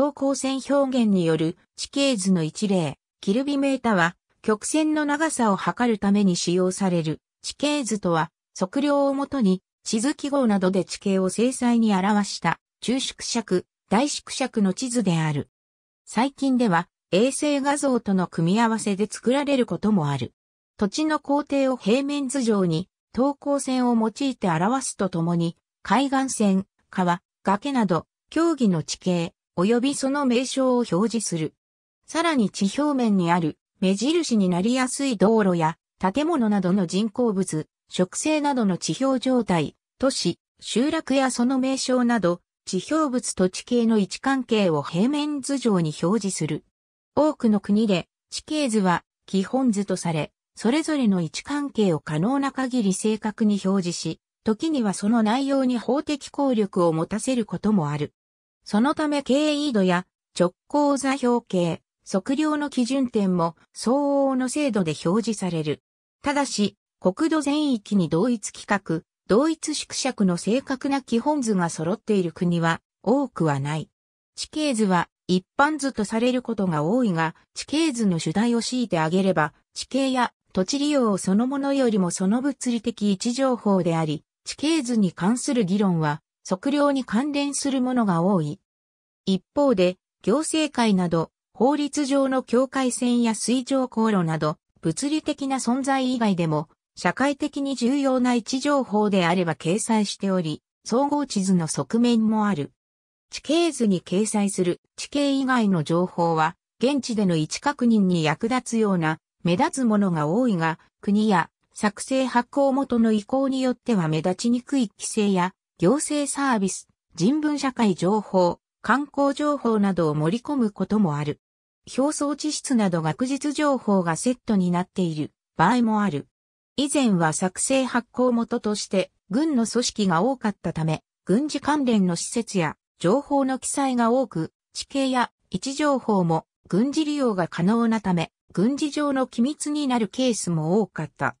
等高線表現による地形図の一例、キルビメータは曲線の長さを測るために使用される地形図とは測量をもとに地図記号などで地形を精細に表した中縮尺、大縮尺の地図である。最近では衛星画像との組み合わせで作られることもある。土地の工程を平面図上に等高線を用いて表すとともに、海岸線、川、崖など、競技の地形、及びその名称を表示する。さらに地表面にある目印になりやすい道路や建物などの人工物、植生などの地表状態、都市、集落やその名称など、地表物と地形の位置関係を平面図上に表示する。多くの国で地形図は基本図とされ、それぞれの位置関係を可能な限り正確に表示し、時にはその内容に法的効力を持たせることもある。そのため経緯度や直行座標系、測量の基準点も相応の精度で表示される。ただし、国土全域に同一規格、同一縮尺の正確な基本図が揃っている国は多くはない。地形図は一般図とされることが多いが、地形図の主題を強いてあげれば、地形や土地利用そのものよりもその物理的位置情報であり、地形図に関する議論は測量に関連するものが多い。一方で、行政会など、法律上の境界線や水上航路など、物理的な存在以外でも、社会的に重要な位置情報であれば掲載しており、総合地図の側面もある。地形図に掲載する地形以外の情報は、現地での位置確認に役立つような目立つものが多いが、国や作成発行元の意向によっては目立ちにくい規制や行政サービス、人文社会情報、観光情報などを盛り込むこともある。表層知識など学術情報がセットになっている場合もある。以前は作成発行元として軍の組織が多かったため、軍事関連の施設や情報の記載が多く、地形や位置情報も軍事利用が可能なため、軍事上の機密になるケースも多かった。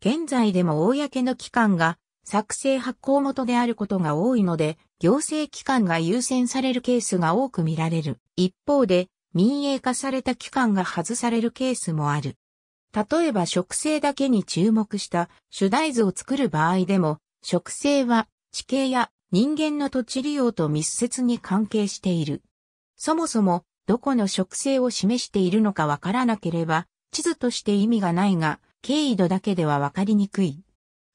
現在でも公の機関が作成発行元であることが多いので、行政機関が優先されるケースが多く見られる。一方で、民営化された機関が外されるケースもある。例えば植生だけに注目した主題図を作る場合でも、植生は地形や人間の土地利用と密接に関係している。そもそも、どこの植生を示しているのかわからなければ、地図として意味がないが、経緯度だけではわかりにくい。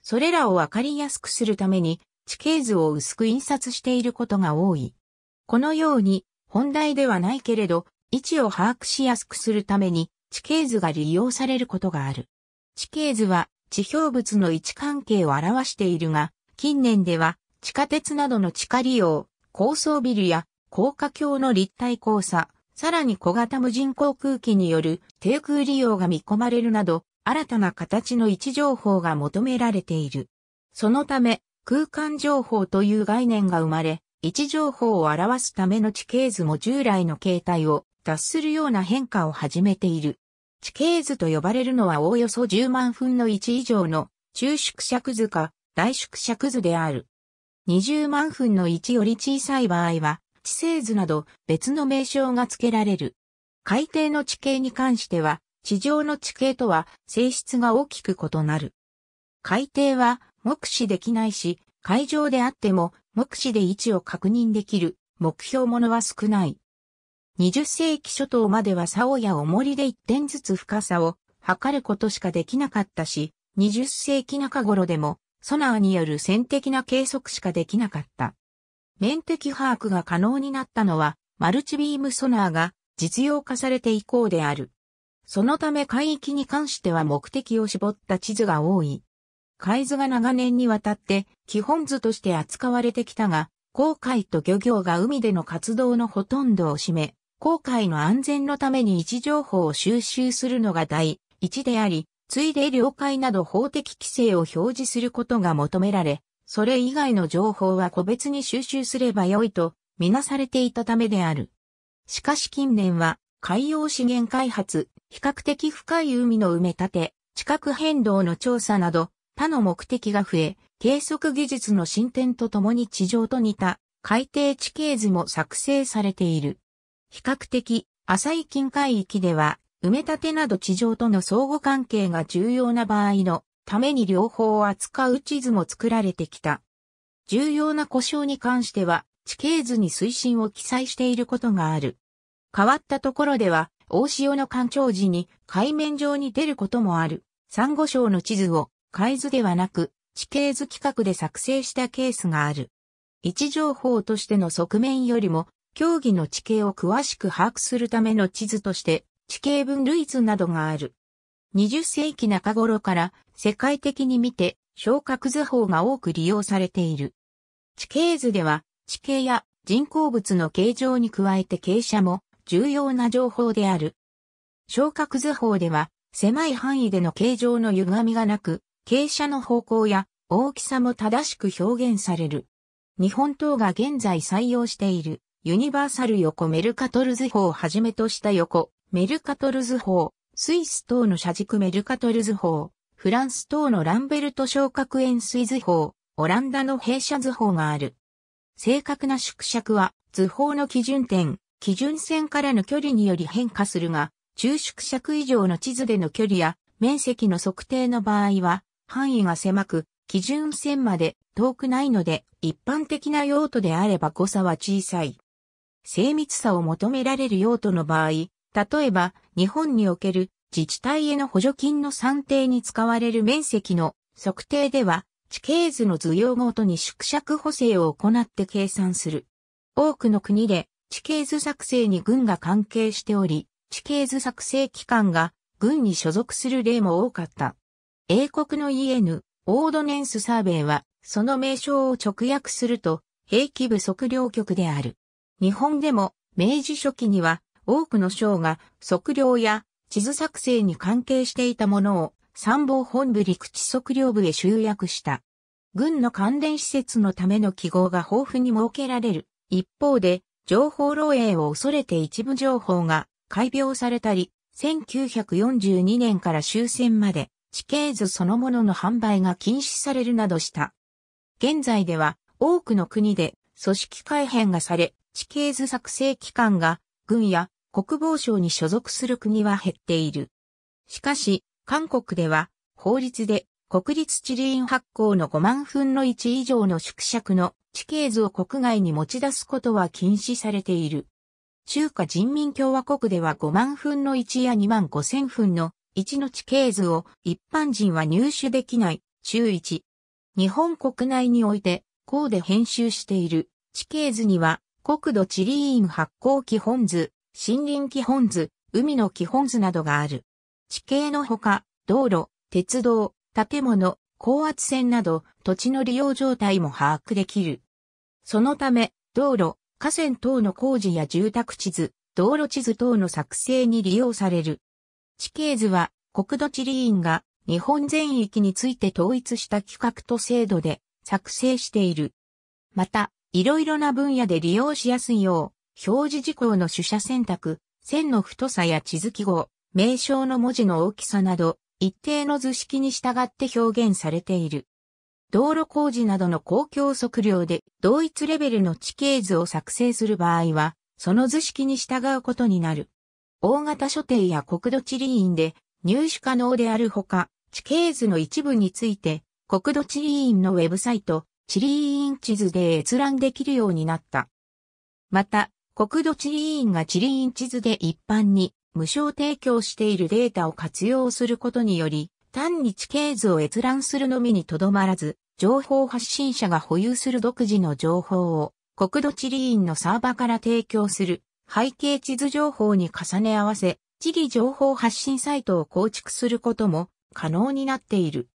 それらをわかりやすくするために、地形図を薄く印刷していることが多い。このように、本題ではないけれど、位置を把握しやすくするために、地形図が利用されることがある。地形図は、地表物の位置関係を表しているが、近年では、地下鉄などの地下利用、高層ビルや高架橋の立体交差、さらに小型無人航空機による低空利用が見込まれるなど、新たな形の位置情報が求められている。そのため、空間情報という概念が生まれ、位置情報を表すための地形図も従来の形態を達するような変化を始めている。地形図と呼ばれるのはおおよそ10万分の1以上の中縮尺図か大縮尺図である。20万分の1より小さい場合は、地勢図など別の名称が付けられる。海底の地形に関しては、地上の地形とは性質が大きく異なる。海底は目視できないし、海上であっても目視で位置を確認できる目標ものは少ない。20世紀初頭までは竿や重りで1点ずつ深さを測ることしかできなかったし、20世紀中頃でもソナーによる線的な計測しかできなかった。面的把握が可能になったのはマルチビームソナーが実用化されて以降である。そのため海域に関しては目的を絞った地図が多い。海図が長年にわたって基本図として扱われてきたが、航海と漁業が海での活動のほとんどを占め、航海の安全のために位置情報を収集するのが第一であり、ついで領海など法的規制を表示することが求められ、それ以外の情報は個別に収集すればよいとみなされていたためである。しかし近年は海洋資源開発、比較的深い海の埋め立て、地殻変動の調査など、他の目的が増え、計測技術の進展とともに地上と似た海底地形図も作成されている。比較的浅い近海域では、埋め立てなど地上との相互関係が重要な場合のために両方を扱う地図も作られてきた。重要な故障に関しては、地形図に推進を記載していることがある。変わったところでは、大潮の干潮時に海面上に出ることもある、珊瑚礁の地図を海図ではなく地形図規格で作成したケースがある。位置情報としての側面よりも、競技の地形を詳しく把握するための地図として、地形分類図などがある。20世紀中頃から世界的に見て、昇格図法が多く利用されている。地形図では、地形や人工物の形状に加えて傾斜も、重要な情報である。昇格図法では、狭い範囲での形状の歪みがなく、傾斜の方向や大きさも正しく表現される。日本等が現在採用しているユニバーサル横メルカトル図法をはじめとした横メルカトル図法、スイス等の車軸メルカトル図法、フランス等のランベルト昇格円錐図法、オランダの弊社図法がある。正確な縮尺は図法の基準点、基準線からの距離により変化するが、中縮尺以上の地図での距離や面積の測定の場合は、範囲が狭く、基準線まで遠くないので、一般的な用途であれば誤差は小さい。精密さを求められる用途の場合、例えば、日本における自治体への補助金の算定に使われる面積の測定では、地形図の図用ごとに縮尺補正を行って計算する。多くの国で地形図作成に軍が関係しており、地形図作成機関が軍に所属する例も多かった。英国の EN、オードネンスサーベイは、その名称を直訳すると、兵器部測量局である。日本でも、明治初期には、多くの省が測量や地図作成に関係していたものを参謀本部陸地測量部へ集約した。軍の関連施設のための記号が豊富に設けられる。一方で、情報漏洩を恐れて一部情報が改病されたり、1942年から終戦まで地形図そのものの販売が禁止されるなどした。現在では多くの国で組織改変がされ、地形図作成機関が軍や国防省に所属する国は減っている。しかし、韓国では法律で国立地理院発行の5万分の1以上の縮尺の地形図を国外に持ち出すことは禁止されている。中華人民共和国では5万分の1や2万5千分の1の地形図を一般人は入手できない中1。日本国内において、こうで編集している地形図には、国土地理院発行基本図、森林基本図、海の基本図などがある。地形のほか、道路、鉄道、建物、高圧線など土地の利用状態も把握できる。そのため、道路、河川等の工事や住宅地図、道路地図等の作成に利用される。地形図は、国土地理院が日本全域について統一した規格と制度で作成している。また、いろいろな分野で利用しやすいよう、表示事項の取捨選択、線の太さや地図記号、名称の文字の大きさなど、一定の図式に従って表現されている。道路工事などの公共測量で同一レベルの地形図を作成する場合は、その図式に従うことになる。大型所定や国土地理院で入手可能であるほか、地形図の一部について、国土地理院のウェブサイト、地理院地図で閲覧できるようになった。また、国土地理院が地理院地図で一般に無償提供しているデータを活用することにより、単に地形図を閲覧するのみにとどまらず、情報発信者が保有する独自の情報を国土地理院のサーバから提供する背景地図情報に重ね合わせ、地理情報発信サイトを構築することも可能になっている。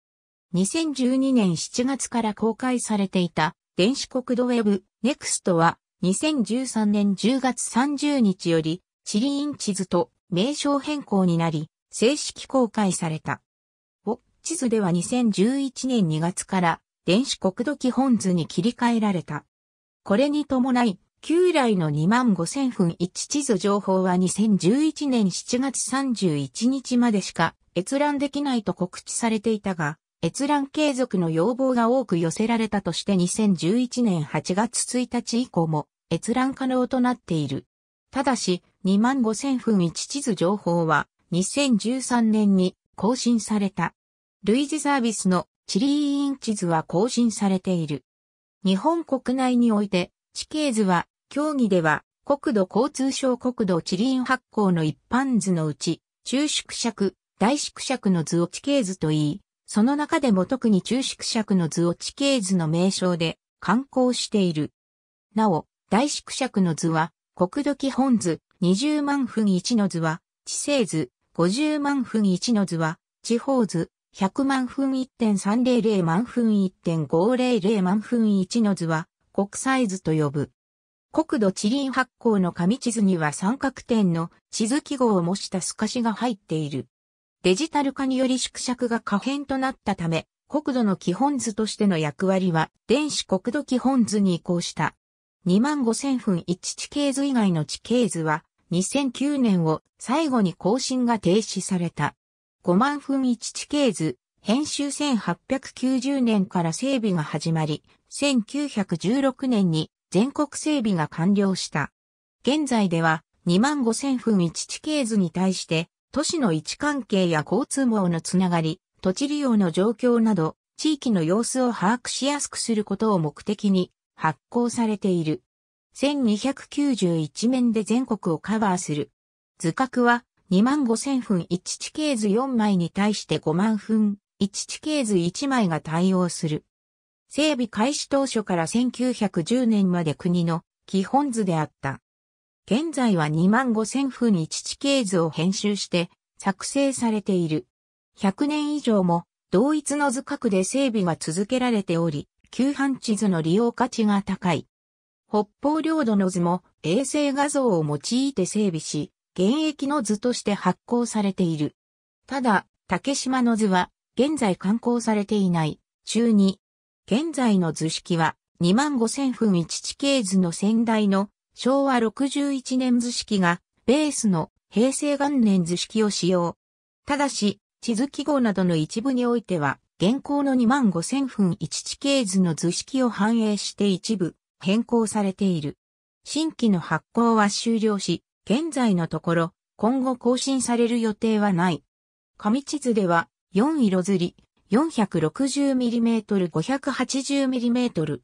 2012年7月から公開されていた電子国土ウェブ NEXT は2013年10月30日より地理院地図と名称変更になり正式公開された。地図では2011年2月から電子国土基本図に切り替えられた。これに伴い、旧来の2万5000分1地図情報は2011年7月31日までしか閲覧できないと告知されていたが、閲覧継続の要望が多く寄せられたとして2011年8月1日以降も閲覧可能となっている。ただし、2万5000分1地図情報は2013年に更新された。類似サービスの地理インチ図は更新されている。日本国内において、地形図は、競技では、国土交通省国土地理院発行の一般図のうち、中縮尺、大縮尺の図を地形図と言い、その中でも特に中縮尺の図を地形図の名称で刊行している。なお、大縮尺の図は、国土基本図20万分1の図は、地政図50万分1の図は、地方図100万分1.300万分1.500万分1の図は国際図と呼ぶ。国土地理院発行の紙地図には三角点の地図記号を模した透かしが入っている。デジタル化により縮尺が可変となったため、国土の基本図としての役割は電子国土基本図に移行した。25000分1地形図以外の地形図は2009年を最後に更新が停止された。5万分1地形図、編集1890年から整備が始まり、1916年に全国整備が完了した。現在では2万5000分1地形図に対して、都市の位置関係や交通網のつながり、土地利用の状況など、地域の様子を把握しやすくすることを目的に発行されている。1291面で全国をカバーする。図格は2万5000分1地形図4枚に対して5万分1地形図1枚が対応する。整備開始当初から1910年まで国の基本図であった。現在は2万5000分1地形図を編集して作成されている。100年以上も同一の図角で整備が続けられており、旧版地図の利用価値が高い。北方領土の図も衛星画像を用いて整備し、現役の図として発行されている。ただ、竹島の図は、現在刊行されていない、中2。現在の図式は、2万5000分1地形図の先代の昭和61年図式が、ベースの平成元年図式を使用。ただし、地図記号などの一部においては、現行の2万5000分1地形図の図式を反映して一部変更されている。新規の発行は終了し、現在のところ、今後更新される予定はない。紙地図では、4色釣り、460mm580mm。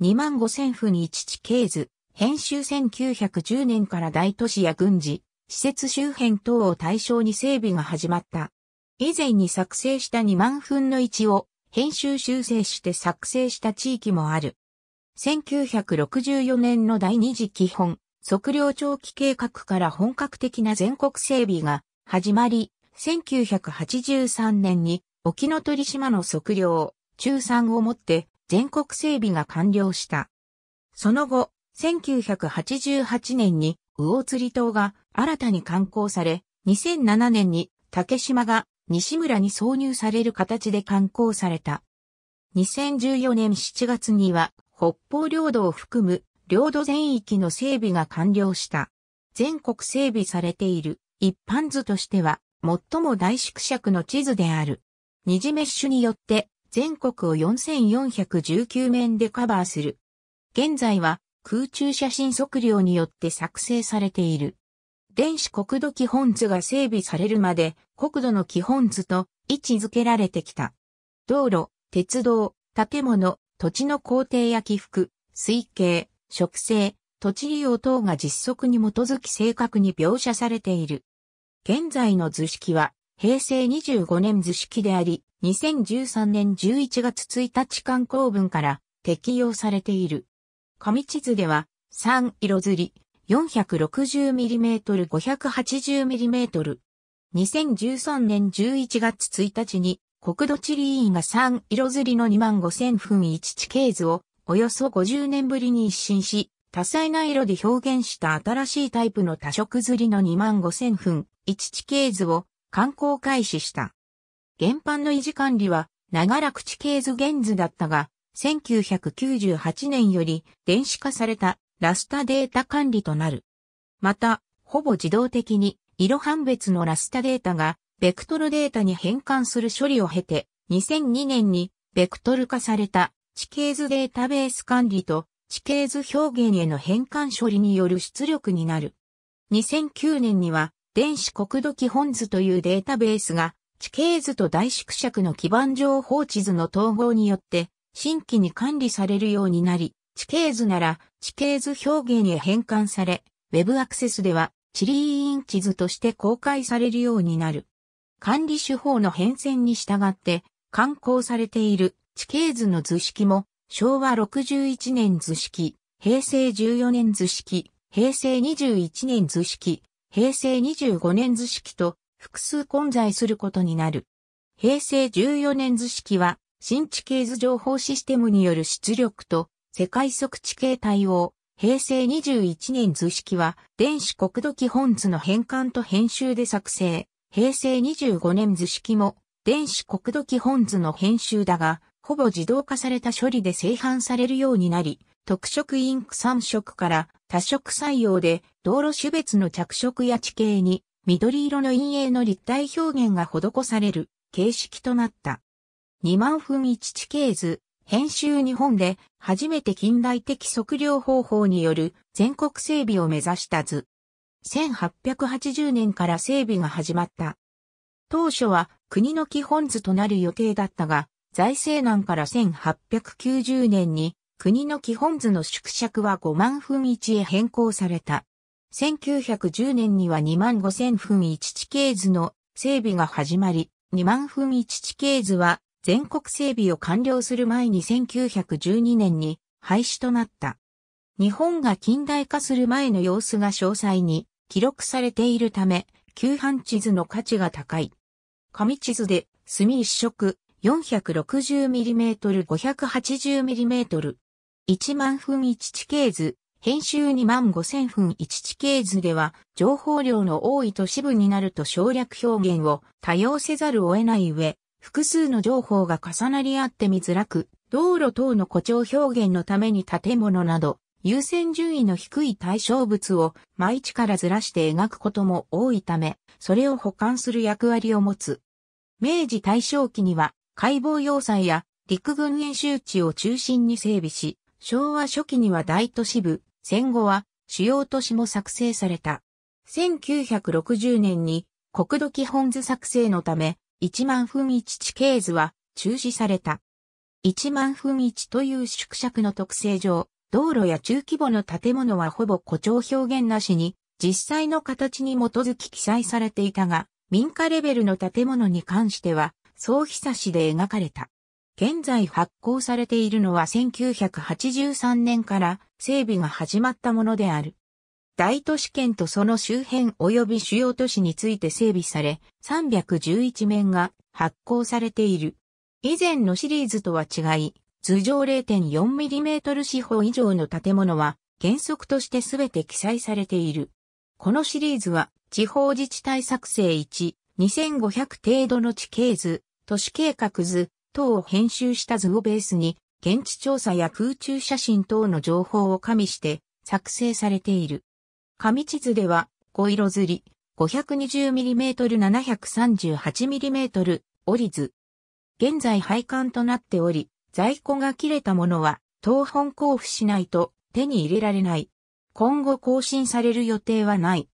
25000分に1地形図、編集1910年から大都市や軍事、施設周辺等を対象に整備が始まった。以前に作成した2万分の1を編集修正して作成した地域もある。1964年の第二次基本、測量長期計画から本格的な全国整備が始まり、1983年に沖ノ鳥島の測量、中3をもって全国整備が完了した。その後、1988年に魚釣島が新たに観光され、2007年に竹島が西村に挿入される形で観光された。2014年7月には北方領土を含む領土全域の整備が完了した。全国整備されている一般図としては最も大縮尺の地図である。二次メッシュによって全国を4419面でカバーする。現在は空中写真測量によって作成されている。電子国土基本図が整備されるまで国土の基本図と位置づけられてきた。道路、鉄道、建物、土地の工程や起伏、水系、植生、土地利用等が実測に基づき正確に描写されている。現在の図式は、平成25年図式であり、2013年11月1日刊行文から適用されている。紙地図では、3色ずり、460mm580mm。2013年11月1日に、国土地理院が3色ずりの2万5000分1地形図をおよそ50年ぶりに一新し、多彩な色で表現した新しいタイプの多色釣りの2万5000分、1地形図を観光開始した。原版の維持管理は長らく地形図原図だったが、1998年より電子化されたラスタデータ管理となる。また、ほぼ自動的に色判別のラスタデータがベクトルデータに変換する処理を経て、2002年にベクトル化された地形図データベース管理と地形図表現への変換処理による出力になる。2009年には電子国土基本図というデータベースが地形図と大縮尺の基盤情報地図の統合によって新規に管理されるようになり、地形図なら地形図表現へ変換され、ウェブアクセスでは地理委員地図として公開されるようになる。管理手法の変遷に従って、刊行されている地形図の図式も、昭和61年図式、平成14年図式、平成21年図式、平成25年図式と複数混在することになる。平成14年図式は、新地形図情報システムによる出力と世界測地形対応。平成21年図式は、電子国土基本図の変換と編集で作成。平成25年図式も、電子国土基本図の編集だが、ほぼ自動化された処理で製版されるようになり、特色インク3色から多色採用で道路種別の着色や地形に緑色の陰影の立体表現が施される形式となった。2万分1地形図、編集日本で初めて近代的測量方法による全国整備を目指した図。1880年から整備が始まった。当初は国の基本図となる予定だったが、財政難から1890年に国の基本図の縮尺は5万分1へ変更された。1910年には2万5千分1地形図の整備が始まり、2万分1地形図は全国整備を完了する前に1912年に廃止となった。日本が近代化する前の様子が詳細に記録されているため、旧版地図の価値が高い。紙地図で墨一色、460mm580mm。1万分1地形図、編集2万5000分1地形図では、情報量の多い都市部になると省略表現を多用せざるを得ない上、複数の情報が重なり合って見づらく、道路等の誇張表現のために建物など、優先順位の低い対象物を毎地からずらして描くことも多いため、それを保管する役割を持つ。明治大正期には解剖要塞や陸軍演習地を中心に整備し、昭和初期には大都市部、戦後は主要都市も作成された。1960年に国土基本図作成のため、一万分一地形図は中止された。一万分一という縮尺の特性上、道路や中規模の建物はほぼ誇張表現なしに、実際の形に基づき記載されていたが、民家レベルの建物に関しては、総久しで描かれた。現在発行されているのは1983年から整備が始まったものである。大都市圏とその周辺及び主要都市について整備され、311面が発行されている。以前のシリーズとは違い、頭上 0.4mm 四方以上の建物は原則として全て記載されている。このシリーズは地方自治体作成1、2500程度の地形図、都市計画図等を編集した図をベースに、現地調査や空中写真等の情報を加味して作成されている。紙地図では、5色ずり、520mm738mm 折り図。現在配管となっており、在庫が切れたものは、東本交付しないと手に入れられない。今後更新される予定はない。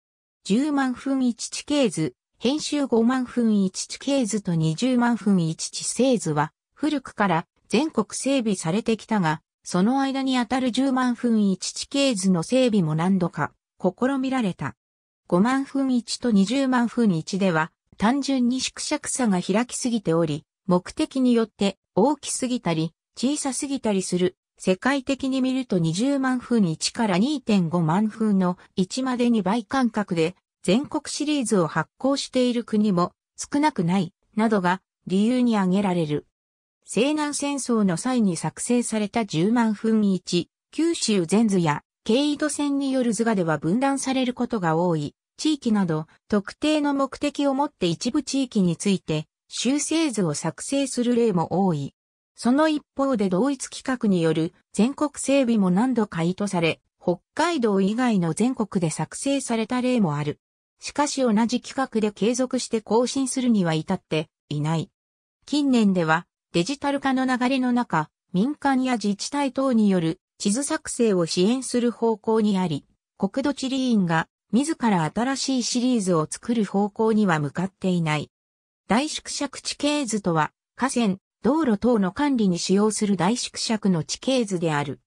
10万分1地形図、編集5万分一地形図と20万分一地製図は、古くから全国整備されてきたが、その間にあたる10万分一地形図の整備も何度か試みられた。5万分1と20万分1では、単純に縮尺差が開きすぎており、目的によって大きすぎたり、小さすぎたりする。世界的に見ると20万分1から2.5万分の1まで2倍間隔で全国シリーズを発行している国も少なくない、などが理由に挙げられる。西南戦争の際に作成された10万分1、九州全図や経緯度線による図画では分断されることが多い、地域など特定の目的を持って一部地域について修正図を作成する例も多い。その一方で同一規格による全国整備も何度か意図され、北海道以外の全国で作成された例もある。しかし同じ規格で継続して更新するには至っていない。近年ではデジタル化の流れの中、民間や自治体等による地図作成を支援する方向にあり、国土地理院が自ら新しいシリーズを作る方向には向かっていない。大縮尺地形図とは、河川、道路等の管理に使用する大縮尺の地形図である。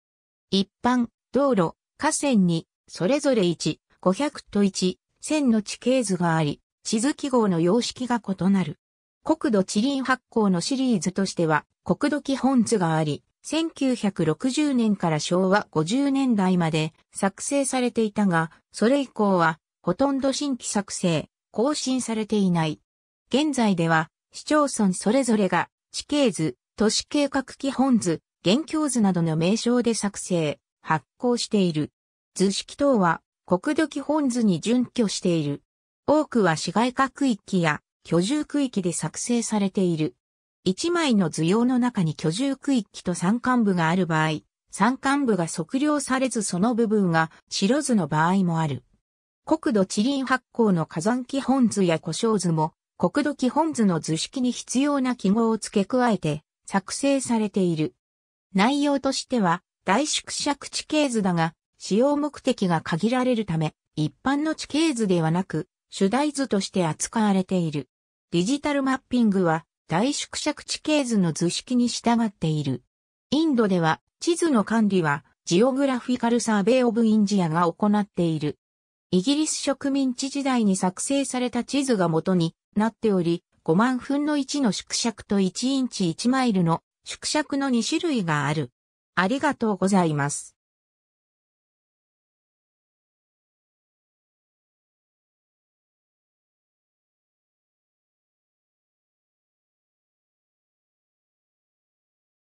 一般、道路、河川に、それぞれ1、500と1、線の地形図があり、地図記号の様式が異なる。国土地理発行のシリーズとしては、国土基本図があり、1960年から昭和50年代まで作成されていたが、それ以降はほとんど新規作成、更新されていない。現在では市町村それぞれが地形図、都市計画基本図、現況図などの名称で作成、発行している。図式等は国土基本図に準拠している。多くは市街化区域や居住区域で作成されている。一枚の図用の中に居住区域と山間部がある場合、山間部が測量されずその部分が白図の場合もある。国土地理院発行の火山基本図や故障図も国土基本図の図式に必要な記号を付け加えて作成されている。内容としては大縮尺地形図だが使用目的が限られるため、一般の地形図ではなく、主題図として扱われている。デジタルマッピングは、大縮尺地形図の図式に従っている。インドでは、地図の管理は、ジオグラフィカルサーベイオブインジアが行っている。イギリス植民地時代に作成された地図が元になっており、5万分の1の縮尺と1インチ1マイルの縮尺の2種類がある。ありがとうございます。